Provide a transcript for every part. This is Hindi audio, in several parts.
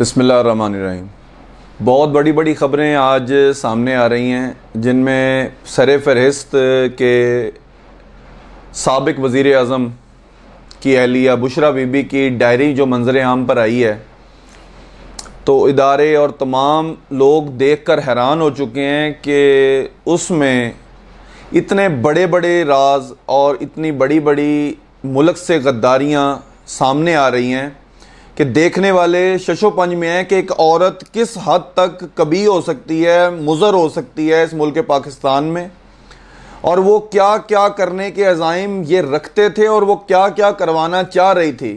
बसमीम बहुत बड़ी बड़ी ख़बरें आज सामने आ रही हैं जिनमें सर फहरिस्त के सबक वज़ी अजम की अहलिया बुशरा बीबी की डायरी जो मंजर आम पर आई है तो इदारे और तमाम लोग देख कर हैरान हो चुके हैं कि उसमें इतने बड़े बड़े राज और इतनी बड़ी बड़ी मुल्क से गद्दारियाँ सामने आ रही हैं कि देखने वाले शशोपंज में है कि एक औरत किस हद तक कभी हो सकती है मुजर हो सकती है इस मुल्क पाकिस्तान में और वो क्या क्या करने के अजाइम ये रखते थे और वो क्या क्या करवाना चाह रही थी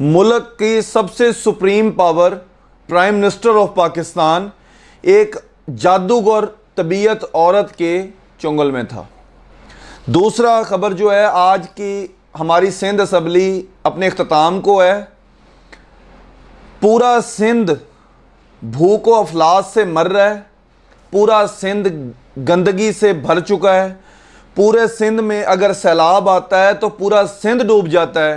मुल्क की सबसे supreme power prime minister of Pakistan एक जादूगर तबीयत औरत के चुंगल में था दूसरा खबर जो है आज की हमारी सिंध असम्बली अपने अख्ताम को है पूरा सिंध भूख अफलास से मर रहा है पूरा सिंध गंदगी से भर चुका है पूरे सिंध में अगर सैलाब आता है तो पूरा सिंध डूब जाता है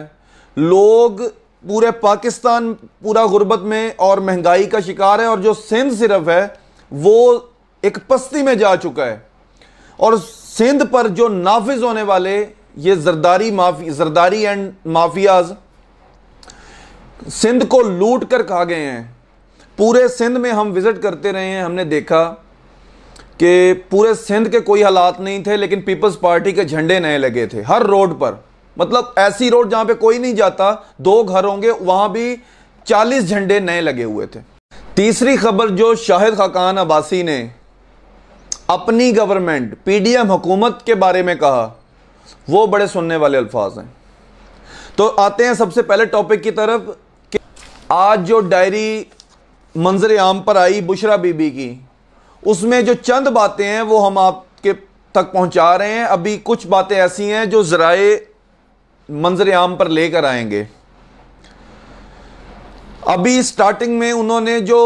लोग पूरे पाकिस्तान पूरा गुर्बत में और महंगाई का शिकार है और जो सिंध सिर्फ है वो एक पस्ती में जा चुका है और सिंध पर जो नाफिज होने वाले ये जरदारी माफी जरदारी एंड माफियाज़ सिंध को लूट कर खा गए हैं पूरे सिंध में हम विज़िट करते रहे हैं हमने देखा कि पूरे सिंध के कोई हालात नहीं थे लेकिन पीपल्स पार्टी के झंडे नए लगे थे हर रोड पर मतलब ऐसी रोड जहां पे कोई नहीं जाता दो घर होंगे वहां भी चालीस झंडे नए लगे हुए थे तीसरी खबर जो शाहिद खाकान अब्बासी ने अपनी गवर्नमेंट पीडीएम हुकूमत के बारे में कहा वो बड़े सुनने वाले अल्फाज हैं तो आते हैं सबसे पहले टॉपिक की तरफ आज जो डायरी मंजर आम पर आई बुशरा बीबी की उसमें जो चंद बातें हैं वो हम आपके तक पहुंचा रहे हैं अभी कुछ बातें ऐसी हैं जो ज़राए मंजर आम पर लेकर आएंगे अभी स्टार्टिंग में उन्होंने जो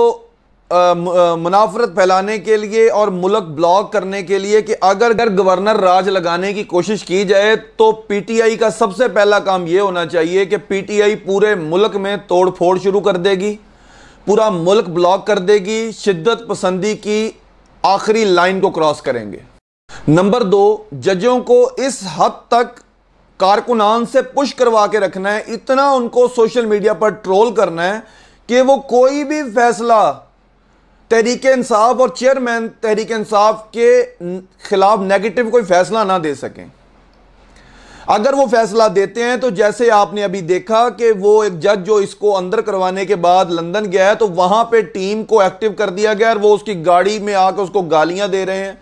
मुनाफरत फैलाने के लिए और मुल्क ब्लॉक करने के लिए कि अगर अगर गवर्नर राज लगाने की कोशिश की जाए तो पीटीआई का सबसे पहला काम यह होना चाहिए कि पीटीआई पूरे मुल्क में तोड़फोड़ शुरू कर देगी पूरा मुल्क ब्लॉक कर देगी शिद्दत पसंदी की आखिरी लाइन को क्रॉस करेंगे नंबर दो जजों को इस हद तक कारकुनान से पुश करवा के रखना है इतना उनको सोशल मीडिया पर ट्रोल करना है कि वो कोई भी फैसला तहरीक इंसाफ और चेयरमैन तहरीक इंसाफ के खिलाफ नेगेटिव कोई फैसला ना दे सकें अगर वो फैसला देते हैं तो जैसे आपने अभी देखा कि वो एक जज जो इसको अंदर करवाने के बाद लंदन गया है तो वहां पे टीम को एक्टिव कर दिया गया और वो उसकी गाड़ी में आकर उसको गालियां दे रहे हैं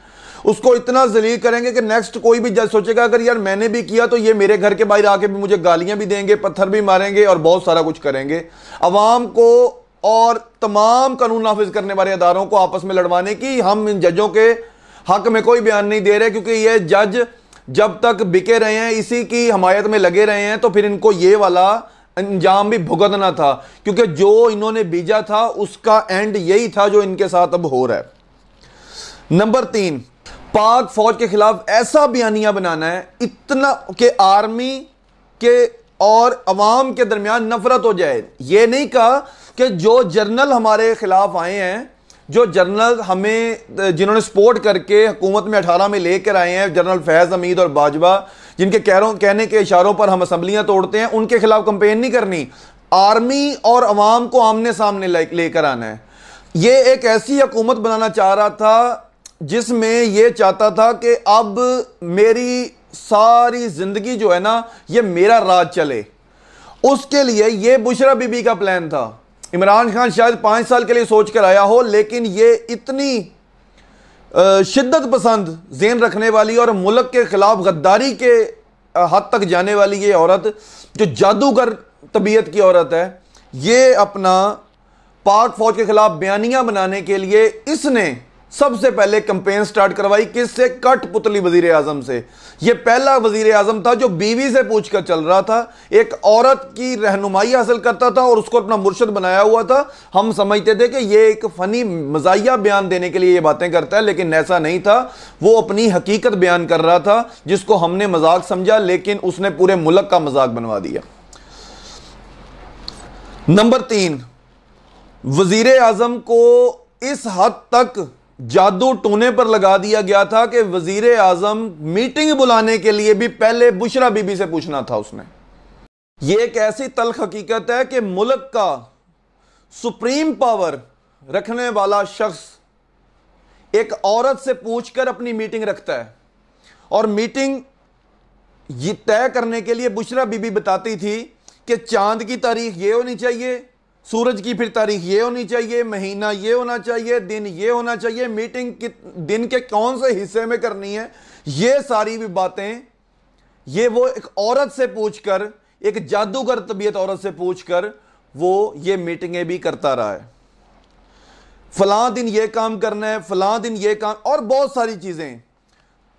उसको इतना जलील करेंगे कि नेक्स्ट कोई भी जज सोचेगा अगर यार मैंने भी किया तो ये मेरे घर के बाहर आके भी मुझे गालियां भी देंगे पत्थर भी मारेंगे और बहुत सारा कुछ करेंगे अवाम को और तमाम कानून नाफिज करने वाले अदारों को आपस में लड़वाने की हम इन जजों के हक में कोई बयान नहीं दे रहे क्योंकि ये जज जब तक बिके रहे हैं इसी की हमायत में लगे रहे हैं तो फिर इनको ये वाला अंजाम भी भुगतना था क्योंकि जो इन्होंने बीजा था उसका एंड यही था जो इनके साथ अब हो रहा है नंबर तीन पाक फौज के खिलाफ ऐसा बयानिया बनाना है इतना के आर्मी के और अवाम के दरमियान नफरत हो जाए ये नहीं कहा कि जो जर्नल हमारे खिलाफ आए हैं जो जर्नल हमें जिन्होंने सपोर्ट करके हुकूमत में अठारह में लेकर आए हैं जनरल फैज़ हमीद और बाजवा जिनके कहरों कहने के इशारों पर हम असम्बलियाँ तोड़ते हैं उनके खिलाफ कंपेन नहीं करनी आर्मी और अवाम को आमने सामने लेकर आना है ये एक ऐसी हकूमत बनाना चाह रहा था जिसमें यह चाहता था कि अब मेरी सारी ज़िंदगी जो है ना ये मेरा राज चले उसके लिए ये बुशरा बीबी का प्लान था इमरान खान शायद पाँच साल के लिए सोच कर आया हो लेकिन ये इतनी शिद्दत पसंद जेन रखने वाली और मुल्क के ख़िलाफ़ गद्दारी के हद तक जाने वाली ये औरत जो जादूगर तबीयत की औरत है ये अपना पाक फ़ौज के ख़िलाफ़ बयानियाँ बनाने के लिए इसने सबसे पहले कंपेन स्टार्ट करवाई किससे कठपुतली वजीर आजम से यह पहला वजीर आजम था जो बीवी से पूछकर चल रहा था एक औरत की रहनुमाई हासिल करता था और उसको अपना मुर्शद बनाया हुआ था हम समझते थे कि यह एक फनी मजाया बयान देने के लिए यह बातें करता है लेकिन ऐसा नहीं था वो अपनी हकीकत बयान कर रहा था जिसको हमने मजाक समझा लेकिन उसने पूरे मुल्क का मजाक बनवा दिया नंबर तीन वजीर आजम को इस हद तक जादू टोने पर लगा दिया गया था कि वजीर आजम मीटिंग बुलाने के लिए भी पहले बुशरा बीबी से पूछना था उसने यह एक ऐसी तलख हकीकत है कि मुल्क का सुप्रीम पावर रखने वाला शख्स एक औरत से पूछकर अपनी मीटिंग रखता है और मीटिंग ये तय करने के लिए बुशरा बीबी बताती थी कि चांद की तारीख ये होनी चाहिए सूरज की फिर तारीख ये होनी चाहिए महीना ये होना चाहिए दिन ये होना चाहिए मीटिंग कित दिन के कौन से हिस्से में करनी है ये सारी भी बातें ये वो एक औरत से पूछकर एक जादूगर तबीयत औरत से पूछकर वो ये मीटिंगें भी करता रहा है फलां दिन ये काम करना है फलां दिन ये काम और बहुत सारी चीज़ें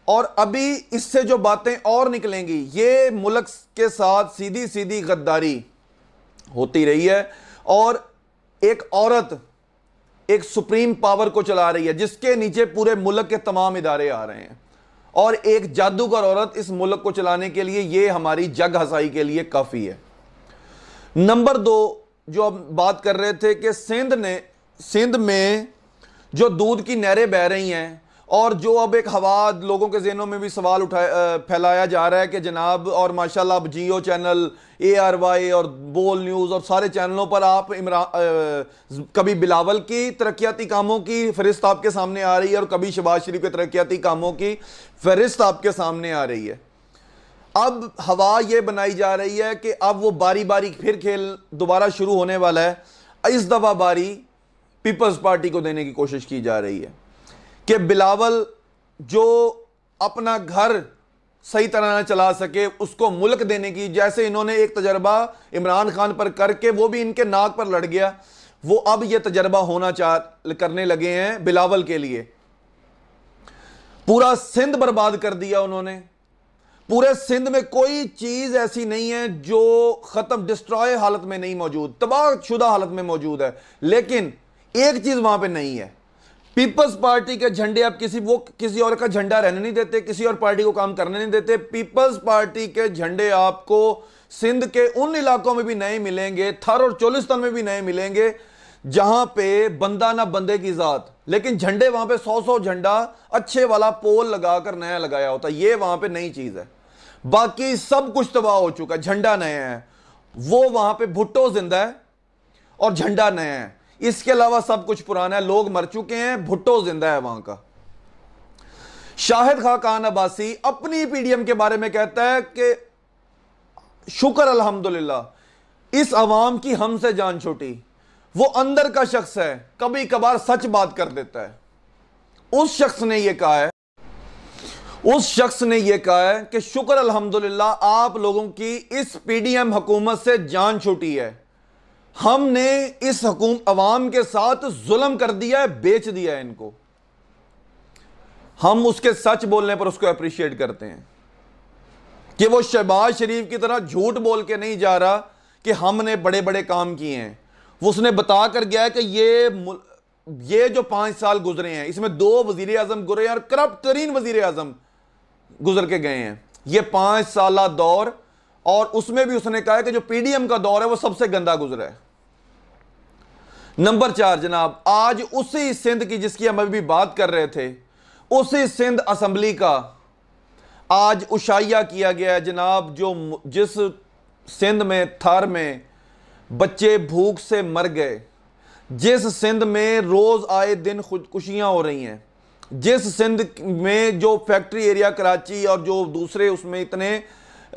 और अभी इससे जो बातें और निकलेंगी ये मुल्क के साथ सीधी सीधी गद्दारी होती रही है और एक औरत एक सुप्रीम पावर को चला रही है जिसके नीचे पूरे मुल्क के तमाम इदारे आ रहे हैं और एक जादूगर औरत इस मुल्क को चलाने के लिए ये हमारी जग हसाई के लिए काफ़ी है नंबर दो जो हम बात कर रहे थे कि सिंध ने सिंध में जो दूध की नहरें बह रही हैं और जो अब एक हवा लोगों के जहनों में भी सवाल उठाया फैलाया जा रहा है कि जनाब और माशाल्लाह अब Geo channel A R Y और बोल न्यूज़ और सारे चैनलों पर आप इमरान कभी बिलावल की तरक्याती कामों की फहरिस्त आपके सामने आ रही है और कभी शबाज शरीफ के तरक्याती कामों की फहरिस्त आपके सामने आ रही है अब हवा ये बनाई जा रही है कि अब वो बारी बारी फिर खेल दोबारा शुरू होने वाला है इस दफा बारी पीपल्स पार्टी को देने की कोशिश की जा रही है कि बिलावल जो अपना घर सही तरह ना चला सके उसको मुल्क देने की जैसे इन्होंने एक तजर्बा इमरान खान पर करके वो भी इनके नाक पर लड़ गया वो अब ये तजर्बा होना चाह करने लगे हैं बिलावल के लिए पूरा सिंध बर्बाद कर दिया उन्होंने पूरे सिंध में कोई चीज ऐसी नहीं है जो खत्म डिस्ट्रॉय हालत में नहीं मौजूद तबाह शुदा हालत में मौजूद है लेकिन एक चीज वहां पे नहीं है पीपल्स पार्टी के झंडे आप किसी वो किसी और का झंडा रहने नहीं देते किसी और पार्टी को काम करने नहीं देते पीपल्स पार्टी के झंडे आपको सिंध के उन इलाकों में भी नए मिलेंगे थर और चोलिस्तान में भी नए मिलेंगे जहां पे बंदा ना बंदे की जात लेकिन झंडे वहां पे सौ सौ झंडा अच्छे वाला पोल लगाकर नया लगाया होता ये वहां पे नई चीज है बाकी सब कुछ तबाह हो चुका झंडा नया है वो वहां पे भुट्टो जिंदा है और झंडा नया है इसके अलावा सब कुछ पुराना है लोग मर चुके हैं भुट्टो जिंदा है वहां का शाहिद खाकान अब्बासी अपनी पीडीएम के बारे में कहता है कि शुक्र अल्हम्दुलिल्लाह इस आवाम की हमसे जान छोटी वो अंदर का शख्स है कभी कभार सच बात कर देता है उस शख्स ने यह कहा है उस शख्स ने यह कहा है कि शुक्र अल्हम्दुलिल्लाह आप लोगों की इस पीडीएम हुकूमत से जान छोटी है हमने इस हकूम अवाम के साथ जुलम कर दिया है बेच दिया है इनको हम उसके सच बोलने पर उसको अप्रिशिएट करते हैं कि वो शहबाज शरीफ की तरह झूठ बोल के नहीं जा रहा कि हमने बड़े बड़े काम किए हैं वो उसने बता कर गया है कि ये ये जो पांच साल गुजरे हैं इसमें दो वजीर आजम गुजरे और करप्ट तरीन वजीर आजम गुजर के गए हैं ये पांच साल दौर और उसमें भी उसने कहा कि जो पीडीएम का दौर है वो सबसे गंदा गुजरा है नंबर चार जनाब आज उसी सिंध की जिसकी हम अभी बात कर रहे थे उसी सिंध असम्बली का आज उशाया किया गया है जनाब जो जिस सिंध में थर में बच्चे भूख से मर गए जिस सिंध में रोज़ आए दिन खुदकुशियां हो रही हैं जिस सिंध में जो फैक्ट्री एरिया कराची और जो दूसरे उसमें इतने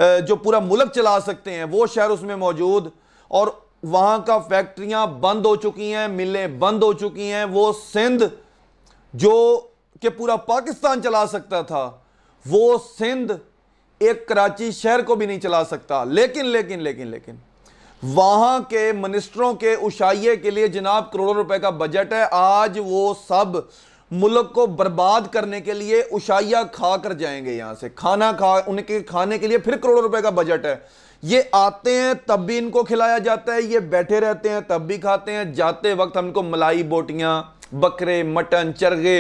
जो पूरा मुल्क चला सकते हैं वो शहर उसमें मौजूद और वहां का फैक्ट्रियां बंद हो चुकी हैं मिलें बंद हो चुकी हैं वो सिंध जो कि पूरा पाकिस्तान चला सकता था वो सिंध एक कराची शहर को भी नहीं चला सकता लेकिन लेकिन लेकिन लेकिन वहां के मिनिस्टरों के उशाइये के लिए जनाब करोड़ों रुपए का बजट है आज वो सब मुल्क को बर्बाद करने के लिए उशाइया खा कर जाएंगे यहां से खाना खा उनके खाने के लिए फिर करोड़ों रुपए का बजट है ये आते हैं तब भी इनको खिलाया जाता है ये बैठे रहते हैं तब भी खाते हैं जाते वक्त हमको मलाई बोटियां बकरे मटन चरगे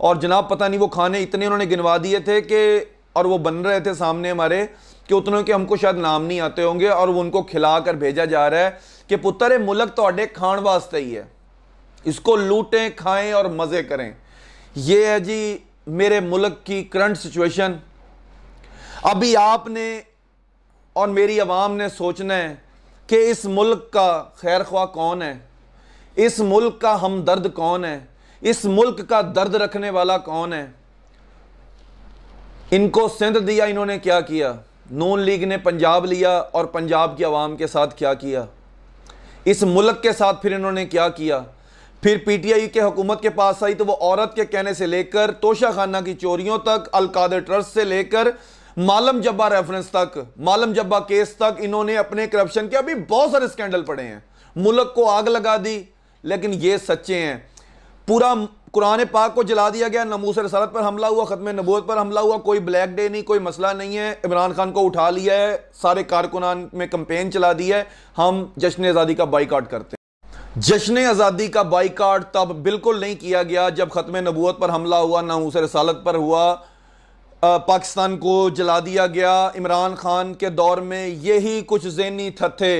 और जनाब पता नहीं वो खाने इतने उन्होंने गिनवा दिए थे कि और वो बन रहे थे सामने हमारे कि उतनों के हमको शायद नाम नहीं आते होंगे और वो उनको खिला कर भेजा जा रहा है कि पुत्र मुलक तो खाण वास्ते ही है इसको लूटें खाएं और मज़े करें ये है जी मेरे मुल्क की करंट सिचुएशन अभी आपने और मेरी आवाम ने सोचना है कि इस मुल्क का खैर ख्वाह कौन है इस मुल्क का हमदर्द कौन है इस मुल्क का दर्द रखने वाला कौन है इनको सिंध दिया इन्होंने क्या किया नून लीग ने पंजाब लिया और पंजाब की आवाम के साथ क्या किया इस मुल्क के साथ फिर इन्होंने क्या किया फिर पीटीआई के हुकूमत के पास आई तो वो औरत के कहने से लेकर तोशा खाना की चोरियों तक अलकादर ट्रस्ट से लेकर मालम जब्बा रेफरेंस तक मालम जब्बा केस तक इन्होंने अपने करप्शन के अभी बहुत सारे स्कैंडल पड़े हैं मुल्क को आग लगा दी लेकिन ये सच्चे हैं पूरा कुरान पाक को जला दिया गया नमूस रसारत पर हमला हुआ ख़त्म नबूत पर हमला हुआ कोई ब्लैक डे नहीं कोई मसला नहीं है इमरान खान को उठा लिया है सारे कारकुनान में कंपेन चला दी है हम जश्न आज़ादी का बाइकआउट करते हैं जश्न आज़ादी का बाइकाट तब बिल्कुल नहीं किया गया जब ख़त्म नबूत पर हमला हुआ उस रसालत पर हुआ पाकिस्तान को जला दिया गया इमरान खान के दौर में यही कुछ जहनी थत्थे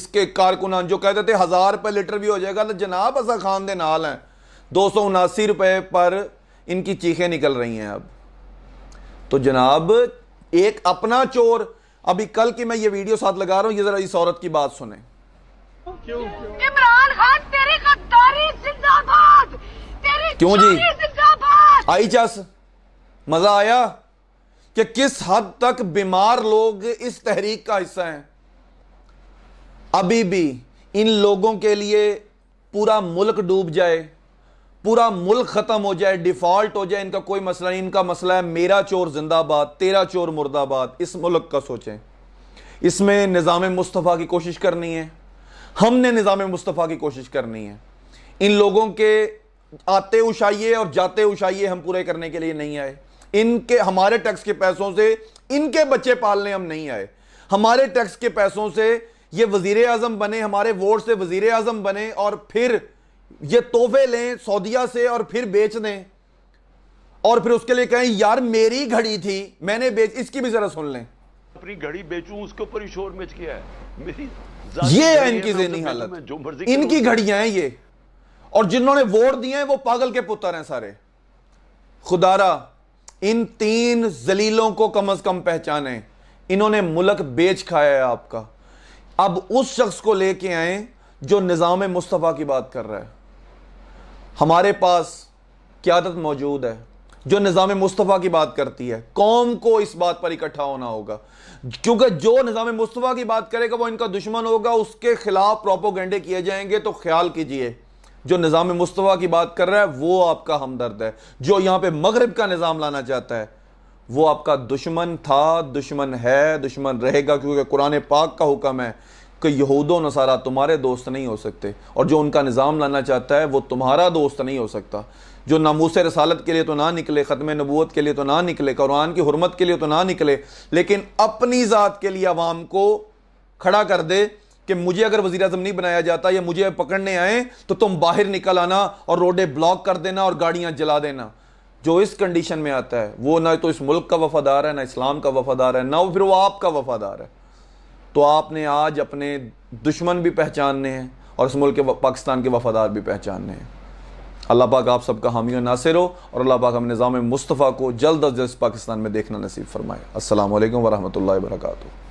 इसके कारकुनान जो कहते थे हज़ार रुपये लीटर भी हो जाएगा तो जनाब असा खान के नाल हैं दो सौ उनासी रुपये पर इनकी चीखें निकल रही हैं अब तो जनाब एक अपना चोर अभी कल की मैं ये वीडियो साथ लगा रहा हूँ ये ज़रा इस औरत की बात सुने क्यों इमरान खान तेरी गद्दारी जिंदाबाद तेरी क्यों जी जिंदाबाद आई चस मजा आया कि किस हद तक बीमार लोग इस तहरीक का हिस्सा हैं अभी भी इन लोगों के लिए पूरा मुल्क डूब जाए पूरा मुल्क ख़त्म हो जाए डिफ़ॉल्ट हो जाए इनका कोई मसला नहीं इनका मसला है मेरा चोर जिंदाबाद तेरा चोर मुर्दाबाद इस मुल्क का सोचें इसमें निज़ाम मुस्तफ़ा की कोशिश करनी है हमने निज़ाम मुस्तफ़ा की कोशिश करनी है इन लोगों के आते उशाइए और जाते उशाइए हम पूरे करने के लिए नहीं आए इनके हमारे टैक्स के पैसों से इनके बच्चे पालने हम नहीं आए हमारे टैक्स के पैसों से ये वजीर अजम बने हमारे वोट से वजीर अजम बने और फिर ये तोहफे लें सऊदिया से और फिर बेच दें और फिर उसके लिए कहें यार मेरी घड़ी थी मैंने बेच इसकी भी ज़रा सुन लें अपनी घड़ी बेचूं उसके ऊपर ही शोर मच गया है मेरी ये है इनकी जहनी हालत जो मर्जी इनकी घड़ियां हैं ये और जिन्होंने वोट दिए हैं वो पागल के पुत्र हैं सारे खुदारा इन तीन जलीलों को कम अज कम पहचाने इन्होंने मुल्क बेच खाया है आपका अब उस शख्स को लेके आए जो निज़ाम मुस्तफ़ा की बात कर रहा है हमारे पास क्यादत मौजूद है जो निज़ाम मुस्तफ़ा की बात करती है कौम को इस बात पर इकट्ठा होना होगा क्योंकि जो निज़ाम मुस्तफ़ा की बात करेगा वो इनका दुश्मन होगा उसके खिलाफ प्रोपोगेंडे किए जाएंगे तो ख्याल कीजिए जो निज़ाम मुस्तफ़ा की बात कर रहा है वो आपका हमदर्द है जो यहाँ पे मगरब का निज़ाम लाना चाहता है वो आपका दुश्मन था दुश्मन है दुश्मन रहेगा क्योंकि कुरान पाक का हुक्म है कि यहूदो नसारा तुम्हारे दोस्त नहीं हो सकते और जो उनका निज़ाम लाना चाहता है वो तुम्हारा दोस्त नहीं हो सकता जो नामूस रसालत के लिए तो ना निकले ख़त्म नबूत के लिए तो ना निकले कुरान की हरमत के लिए तो ना निकले लेकिन अपनी ज़ात के लिए आवाम को खड़ा कर दे कि मुझे अगर वजी अजम नहीं बनाया जाता या मुझे पकड़ने आए तो तुम बाहर निकल आना और रोडें ब्लॉक कर देना और गाड़ियाँ जला देना जो इस कंडीशन में आता है वो ना तो इस मुल्क का वफादार है ना इस्लाम का वफादार है ना वो फिर वो आपका वफादार है तो आपने आज अपने दुश्मन भी पहचानने हैं और इस मुल्क के पाकिस्तान के वफादार भी पहचानने हैं अल्लाह पाक आप सबका हामी नासिर हो और अल्लाह पाक हम निज़ाम मुस्तफ़ा को जल्द अज जल्द पाकिस्तान में देखना नसीब फरमाए असल वरहमल वर्का